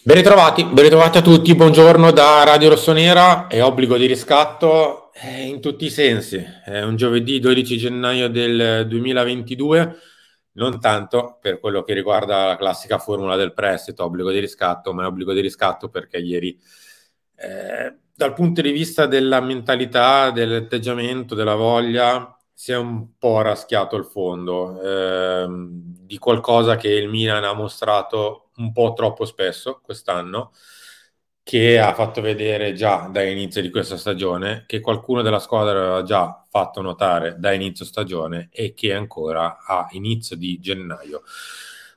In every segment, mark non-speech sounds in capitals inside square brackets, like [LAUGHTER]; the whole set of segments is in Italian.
Ben ritrovati, ben ritrovati a tutti, buongiorno da Radio Rossonera, è obbligo di riscatto eh, in tutti i sensi, è un giovedì 12 gennaio del 2022, non tanto per quello che riguarda la classica formula del prestito, obbligo di riscatto, ma è obbligo di riscatto perché ieri eh, dal punto di vista della mentalità, dell'atteggiamento, della voglia, si è un po' raschiato il fondo eh, di qualcosa che il Milan ha mostrato un po' troppo spesso quest'anno, che ha fatto vedere già da inizio di questa stagione, che qualcuno della squadra aveva già fatto notare da inizio stagione e che ancora a inizio di gennaio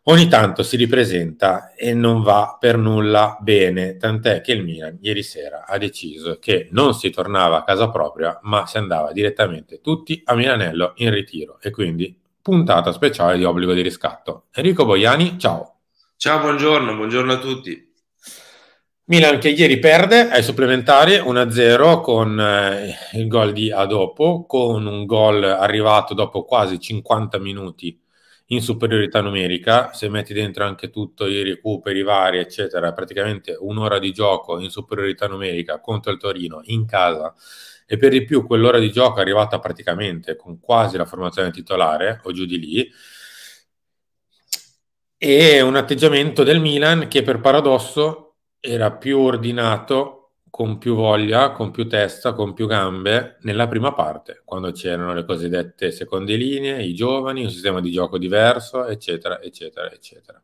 ogni tanto si ripresenta e non va per nulla bene, tant'è che il Milan ieri sera ha deciso che non si tornava a casa propria, ma si andava direttamente tutti a Milanello in ritiro e quindi puntata speciale di obbligo di riscatto. Enrico Boiani, ciao! Ciao, buongiorno, buongiorno a tutti. Milan che ieri perde ai supplementari 1-0 con eh, il gol di Adopo, con un gol arrivato dopo quasi 50 minuti in superiorità numerica. Se metti dentro anche tutto i recuperi vari, eccetera, praticamente un'ora di gioco in superiorità numerica contro il Torino in casa e per di più quell'ora di gioco è arrivata praticamente con quasi la formazione titolare o giù di lì e un atteggiamento del Milan che per paradosso era più ordinato, con più voglia, con più testa, con più gambe nella prima parte, quando c'erano le cosiddette seconde linee, i giovani, un sistema di gioco diverso, eccetera, eccetera, eccetera.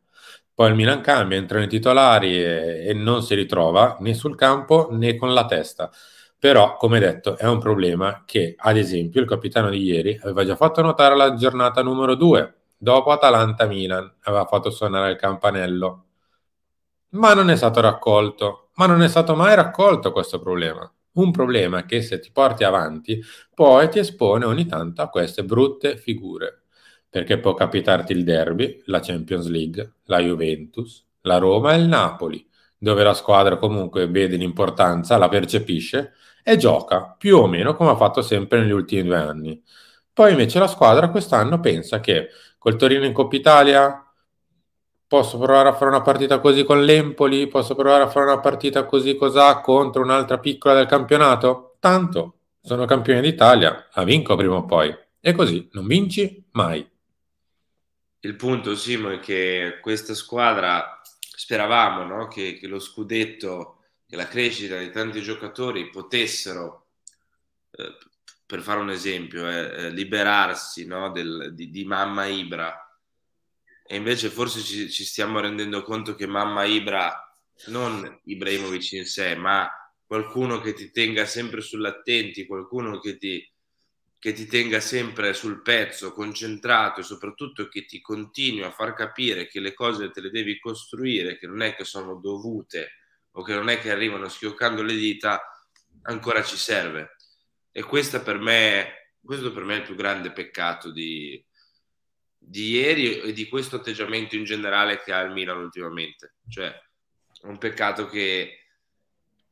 Poi il Milan cambia, entra nei titolari e, e non si ritrova né sul campo né con la testa. Però, come detto, è un problema che, ad esempio, il capitano di ieri aveva già fatto notare la giornata numero 2 dopo Atalanta-Milan aveva fatto suonare il campanello, ma non è stato raccolto, ma non è stato mai raccolto questo problema. Un problema che se ti porti avanti poi ti espone ogni tanto a queste brutte figure, perché può capitarti il derby, la Champions League, la Juventus, la Roma e il Napoli, dove la squadra comunque vede l'importanza, la percepisce e gioca più o meno come ha fatto sempre negli ultimi due anni. Poi invece la squadra quest'anno pensa che col Torino in Coppa Italia, posso provare a fare una partita così con l'Empoli, posso provare a fare una partita così cos'ha contro un'altra piccola del campionato? Tanto, sono campione d'Italia, la vinco prima o poi. E così, non vinci mai. Il punto, Simo, è che questa squadra, speravamo no? che, che lo scudetto e la crescita di tanti giocatori potessero eh, per fare un esempio, eh, eh, liberarsi no, del, di, di, mamma Ibra. E invece forse ci, ci, stiamo rendendo conto che mamma Ibra, non Ibrahimovic in sé, ma qualcuno che ti tenga sempre sull'attenti, qualcuno che ti, che ti tenga sempre sul pezzo, concentrato e soprattutto che ti continui a far capire che le cose te le devi costruire, che non è che sono dovute o che non è che arrivano schioccando le dita, ancora ci serve e questa per me, questo per me è il più grande peccato di, di ieri e di questo atteggiamento in generale che ha il Milan ultimamente. Cioè, è un peccato che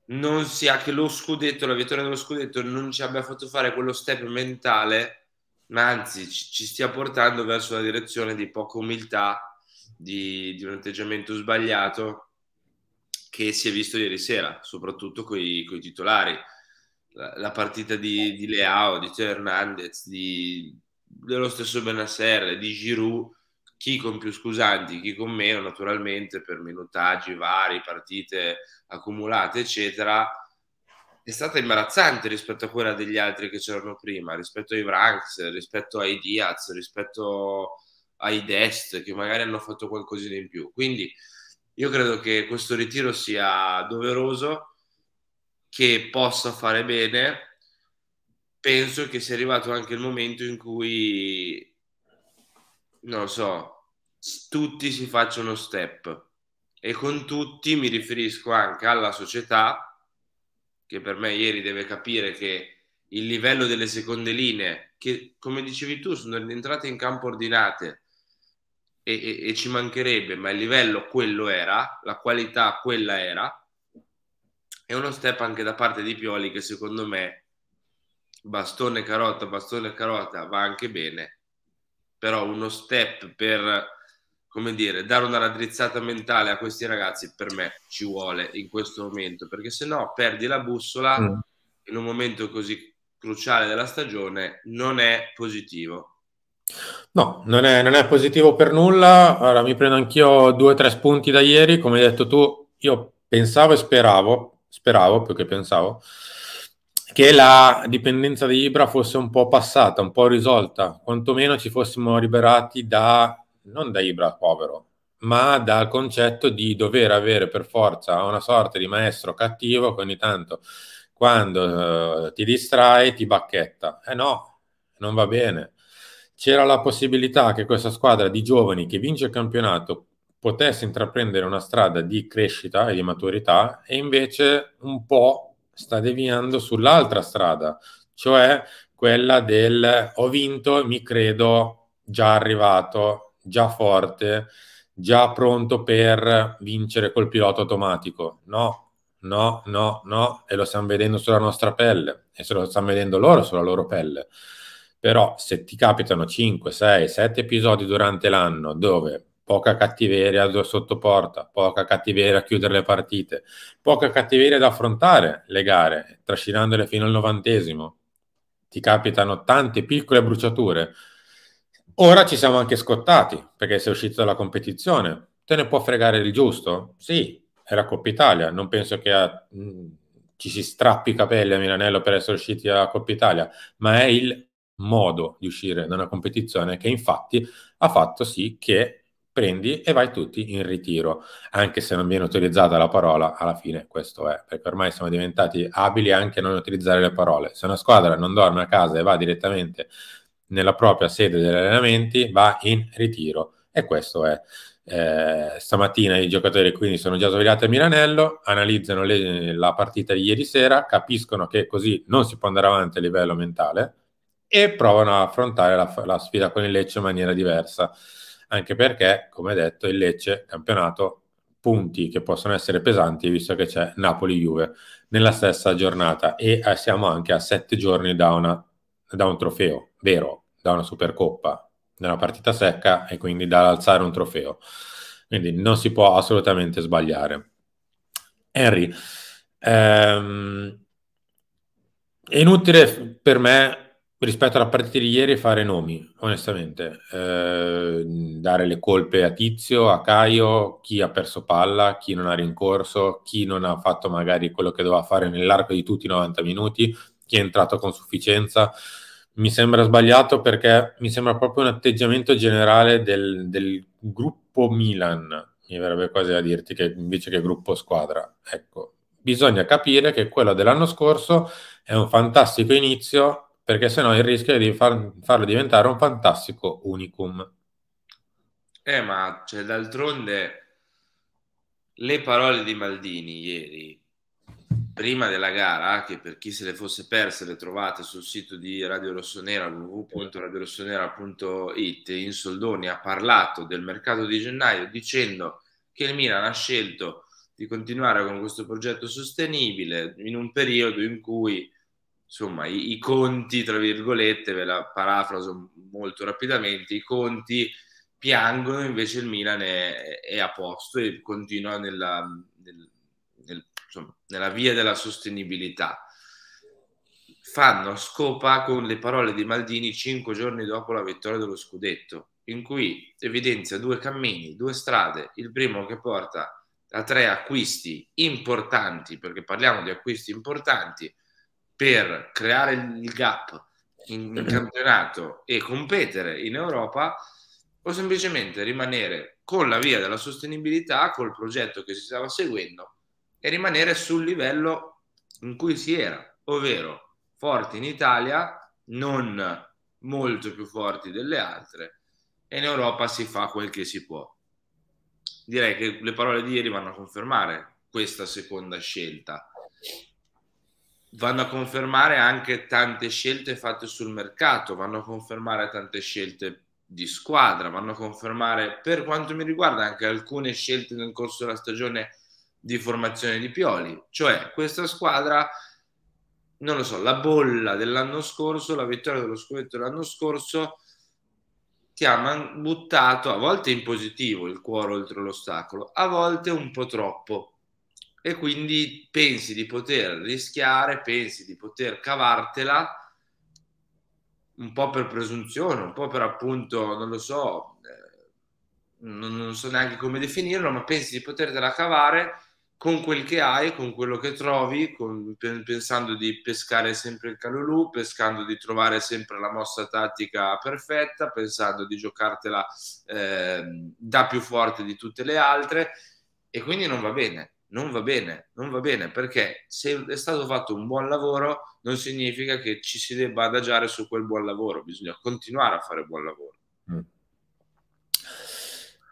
non sia che lo scudetto, la vittoria dello scudetto non ci abbia fatto fare quello step mentale, ma anzi ci, stia portando verso una direzione di poca umiltà, di, di un atteggiamento sbagliato che si è visto ieri sera, soprattutto con i titolari la partita di, di Leao, di Teo Hernandez, di, dello stesso Benasser, di Giroud, chi con più scusanti, chi con meno, naturalmente per minutaggi vari, partite accumulate, eccetera, è stata imbarazzante rispetto a quella degli altri che c'erano prima, rispetto ai Branks, rispetto ai Diaz, rispetto ai Dest, che magari hanno fatto qualcosina in più. Quindi io credo che questo ritiro sia doveroso che possa fare bene, penso che sia arrivato anche il momento in cui, non so, tutti si facciano step. E con tutti mi riferisco anche alla società, che per me ieri deve capire che il livello delle seconde linee, che come dicevi tu, sono entrate in campo ordinate e, e, e ci mancherebbe, ma il livello quello era, la qualità quella era è uno step anche da parte di Pioli che secondo me bastone carota, bastone carota va anche bene, però uno step per come dire, dare una raddrizzata mentale a questi ragazzi per me ci vuole in questo momento, perché se no perdi la bussola mm. in un momento così cruciale della stagione, non è positivo. No, non è, non è positivo per nulla. Allora, mi prendo anch'io due o tre spunti da ieri, come hai detto tu, io pensavo e speravo speravo più che pensavo, che la dipendenza di Ibra fosse un po' passata, un po' risolta, quantomeno ci fossimo liberati da, non da Ibra povero, ma dal concetto di dover avere per forza una sorta di maestro cattivo che ogni tanto quando eh, ti distrae ti bacchetta. Eh no, non va bene. C'era la possibilità che questa squadra di giovani che vince il campionato potesse intraprendere una strada di crescita e di maturità e invece un po' sta deviando sull'altra strada, cioè quella del ho vinto, mi credo già arrivato, già forte, già pronto per vincere col pilota automatico. No, no, no, no, e lo stiamo vedendo sulla nostra pelle e se lo stanno vedendo loro sulla loro pelle. Però se ti capitano 5, 6, 7 episodi durante l'anno dove poca cattiveria sotto porta, poca cattiveria a chiudere le partite, poca cattiveria ad affrontare le gare, trascinandole fino al novantesimo. Ti capitano tante piccole bruciature. Ora ci siamo anche scottati, perché sei uscito dalla competizione. Te ne può fregare il giusto? Sì, è la Coppa Italia, non penso che a, mh, mm, ci si strappi i capelli a Milanello per essere usciti dalla Coppa Italia, ma è il modo di uscire da una competizione che infatti ha fatto sì che prendi e vai tutti in ritiro, anche se non viene utilizzata la parola, alla fine questo è, perché ormai siamo diventati abili anche a non utilizzare le parole. Se una squadra non dorme a casa e va direttamente nella propria sede degli allenamenti, va in ritiro e questo è. Eh, stamattina i giocatori quindi sono già svegliati a Milanello, analizzano le, la partita di ieri sera, capiscono che così non si può andare avanti a livello mentale e provano a affrontare la, la sfida con il Lecce in maniera diversa anche perché, come detto, il Lecce campionato punti che possono essere pesanti visto che c'è Napoli-Juve nella stessa giornata e eh, siamo anche a sette giorni da, una, da un trofeo vero, da una Supercoppa, da una partita secca e quindi da alzare un trofeo. Quindi non si può assolutamente sbagliare. Henry, ehm, è inutile per me rispetto alla partita di ieri fare nomi, onestamente, eh, dare le colpe a Tizio, a Caio, chi ha perso palla, chi non ha rincorso, chi non ha fatto magari quello che doveva fare nell'arco di tutti i 90 minuti, chi è entrato con sufficienza. Mi sembra sbagliato perché mi sembra proprio un atteggiamento generale del, del gruppo Milan, mi verrebbe quasi a dirti che invece che gruppo squadra. Ecco, bisogna capire che quello dell'anno scorso è un fantastico inizio perché sennò il rischio è di far, farlo diventare un fantastico unicum. Eh, ma cioè, d'altronde le parole di Maldini ieri, prima della gara, che per chi se le fosse perse le trovate sul sito di Radio Rossonera, www.radiorossonera.it, in soldoni ha parlato del mercato di gennaio dicendo che il Milan ha scelto di continuare con questo progetto sostenibile in un periodo in cui insomma, i, i, conti, tra virgolette, ve la parafraso molto rapidamente, i conti piangono, invece il Milan è, è a posto e continua nella, nel, nel, insomma, nella via della sostenibilità. Fanno scopa con le parole di Maldini cinque giorni dopo la vittoria dello scudetto, in cui evidenzia due cammini, due strade, il primo che porta a tre acquisti importanti, perché parliamo di acquisti importanti, per creare il gap in, [CLEARS THROAT] campionato e competere in Europa o semplicemente rimanere con la via della sostenibilità, col progetto che si stava seguendo e rimanere sul livello in cui si era, ovvero forti in Italia, non molto più forti delle altre e in Europa si fa quel che si può. Direi che le parole di ieri vanno a confermare questa seconda scelta vanno a confermare anche tante scelte fatte sul mercato, vanno a confermare tante scelte di squadra, vanno a confermare per quanto mi riguarda anche alcune scelte nel corso della stagione di formazione di Pioli, cioè questa squadra non lo so, la bolla dell'anno scorso, la vittoria dello scudetto dell'anno scorso ti ha buttato a volte in positivo il cuore oltre l'ostacolo, a volte un po' troppo e quindi pensi di poter rischiare, pensi di poter cavartela un po' per presunzione, un po' per appunto, non lo so, eh, non, non so neanche come definirlo, ma pensi di potertela cavare con quel che hai, con quello che trovi, con, pensando di pescare sempre il calulù, pescando di trovare sempre la mossa tattica perfetta, pensando di giocartela eh, da più forte di tutte le altre e quindi non va bene non va bene, non va bene perché se è stato fatto un buon lavoro non significa che ci si debba adagiare su quel buon lavoro, bisogna continuare a fare buon lavoro. Mm.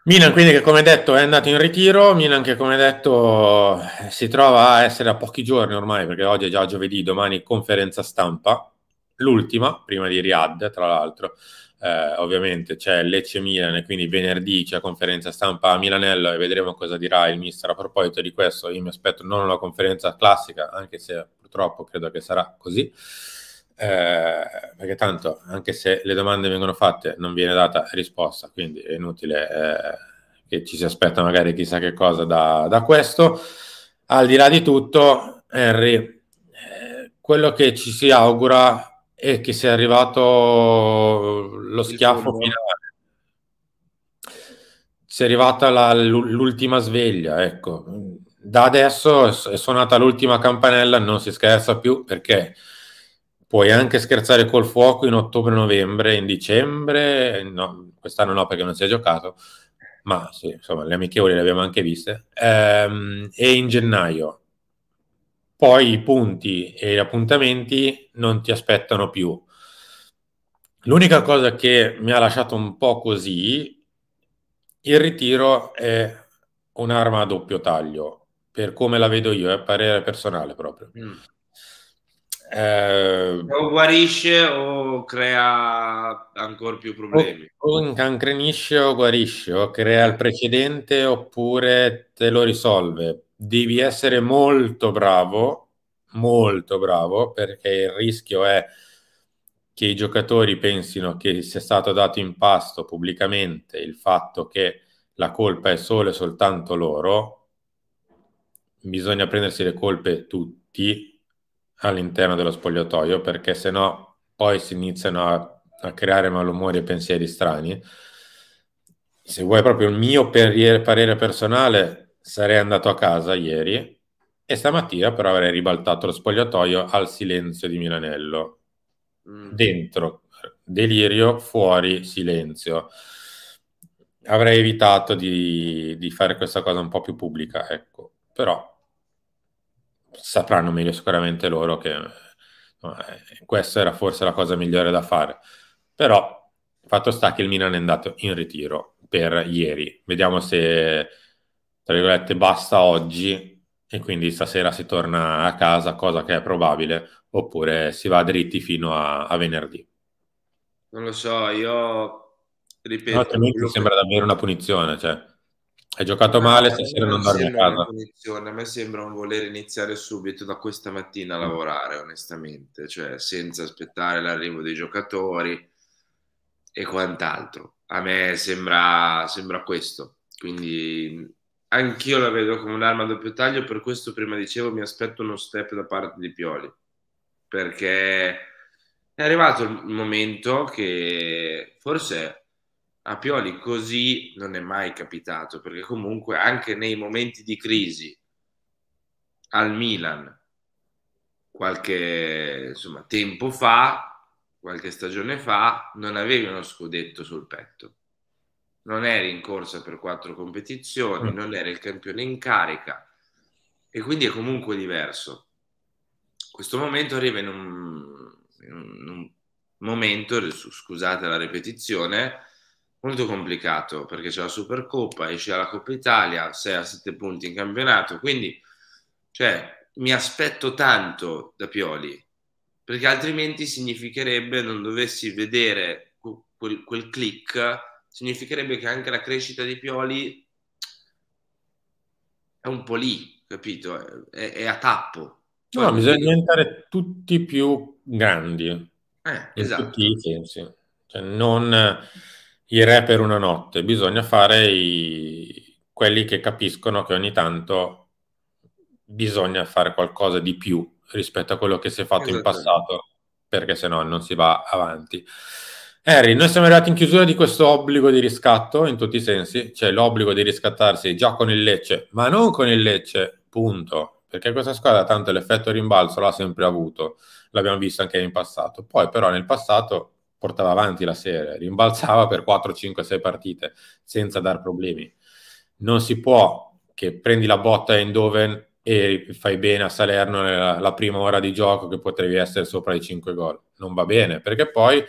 Milan quindi che come detto è andato in ritiro, Milan che come detto si trova a essere a pochi giorni ormai perché oggi è già giovedì, domani conferenza stampa l'ultima, prima di Riyadh, tra l'altro, eh, ovviamente c'è Lecce Milan e quindi venerdì c'è conferenza stampa a Milanello e vedremo cosa dirà il mister a proposito di questo. Io mi aspetto non una conferenza classica, anche se purtroppo credo che sarà così. Eh, perché tanto anche se le domande vengono fatte non viene data risposta quindi è inutile eh, che ci si aspetta magari chissà che cosa da, da questo al di là di tutto Henry eh, quello che ci si augura e che sia arrivato lo schiaffo finale. Si è arrivata la, l'ultima sveglia, ecco. Da adesso è suonata l'ultima campanella, non si scherza più perché puoi anche scherzare col fuoco in ottobre, novembre, in dicembre, no, quest'anno no perché non si è giocato, ma sì, insomma le amichevoli le abbiamo anche viste, ehm, e in gennaio poi i punti e gli appuntamenti non ti aspettano più. L'unica cosa che mi ha lasciato un po' così, il ritiro è un'arma a doppio taglio, per come la vedo io, è parere personale proprio. Mm. Eh, o guarisce o crea ancora più problemi. O, o incancrenisce o guarisce, o crea il precedente oppure te lo risolve devi essere molto bravo, molto bravo, perché il rischio è che i giocatori pensino che sia stato dato in pasto pubblicamente il fatto che la colpa è solo e soltanto loro, bisogna prendersi le colpe tutti all'interno dello spogliatoio, perché sennò poi si iniziano a, a creare malumori e pensieri strani. Se vuoi proprio il mio parere personale, sarei andato a casa ieri e stamattina però avrei ribaltato lo spogliatoio al silenzio di Milanello. Mm. Dentro delirio, fuori silenzio. Avrei evitato di, di, fare questa cosa un po' più pubblica, ecco. Però sapranno meglio sicuramente loro che eh, questa era forse la cosa migliore da fare. Però fatto sta che il Milan è andato in ritiro per ieri. Vediamo se tra virgolette, basta oggi e quindi stasera si torna a casa, cosa che è probabile, oppure si va dritti fino a, a venerdì. Non lo so, io ripeto... No, altrimenti io... sembra davvero una punizione, cioè hai giocato male, stasera non dormi a casa. Punizione. A me sembra un volere iniziare subito da questa mattina a mm. lavorare, onestamente, cioè senza aspettare l'arrivo dei giocatori e quant'altro. A me sembra, sembra questo, quindi anch'io la vedo come un'arma a doppio taglio, per questo prima dicevo mi aspetto uno step da parte di Pioli, perché è arrivato il momento che forse a Pioli così non è mai capitato, perché comunque anche nei momenti di crisi al Milan qualche insomma, tempo fa, qualche stagione fa, non avevi uno scudetto sul petto non era in corsa per quattro competizioni, mm. non era il campione in carica e quindi è comunque diverso. Questo momento arriva in un, in un momento, scusate la ripetizione, molto complicato perché c'è la Supercoppa, esce la Coppa Italia, 6 a 7 punti in campionato, quindi cioè, mi aspetto tanto da Pioli perché altrimenti significherebbe non dovessi vedere quel, quel click significherebbe che anche la crescita di Pioli è un po' lì, capito? È, è a tappo. Poi no, bisogna quindi... diventare tutti più grandi. Eh, esatto. tutti i esatto. sensi. Cioè, non eh, i re per una notte, bisogna fare i... quelli che capiscono che ogni tanto bisogna fare qualcosa di più rispetto a quello che si è fatto esatto. in passato, perché se no non si va avanti. Harry, noi siamo arrivati in chiusura di questo obbligo di riscatto in tutti i sensi, cioè l'obbligo di riscattarsi già con il Lecce, ma non con il Lecce, punto, perché questa squadra tanto l'effetto rimbalzo l'ha sempre avuto, l'abbiamo visto anche in passato, poi però nel passato portava avanti la serie, rimbalzava per 4, 5, 6 partite senza dar problemi. Non si può che prendi la botta a Eindhoven e fai bene a Salerno nella prima ora di gioco che potevi essere sopra i 5 gol. Non va bene, perché poi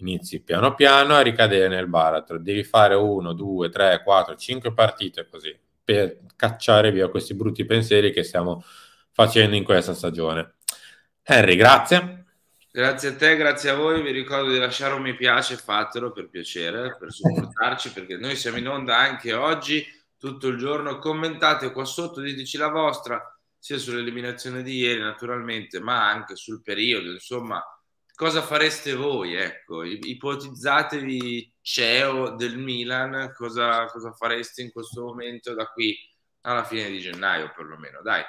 inizi piano piano a ricadere nel baratro. Devi fare uno, due, tre, quattro, cinque partite così per cacciare via questi brutti pensieri che stiamo facendo in questa stagione. Henry, grazie. Grazie a te, grazie a voi. Vi ricordo di lasciare un mi piace, fatelo per piacere, per supportarci, perché noi siamo in onda anche oggi, tutto il giorno. Commentate qua sotto, diteci la vostra, sia sull'eliminazione di ieri naturalmente, ma anche sul periodo, insomma cosa fareste voi? Ecco, ipotizzatevi CEO del Milan, cosa, cosa fareste in questo momento da qui alla fine di gennaio perlomeno? Dai,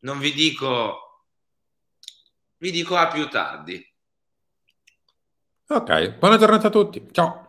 non vi dico, vi dico a più tardi. Ok, buona giornata a tutti, ciao.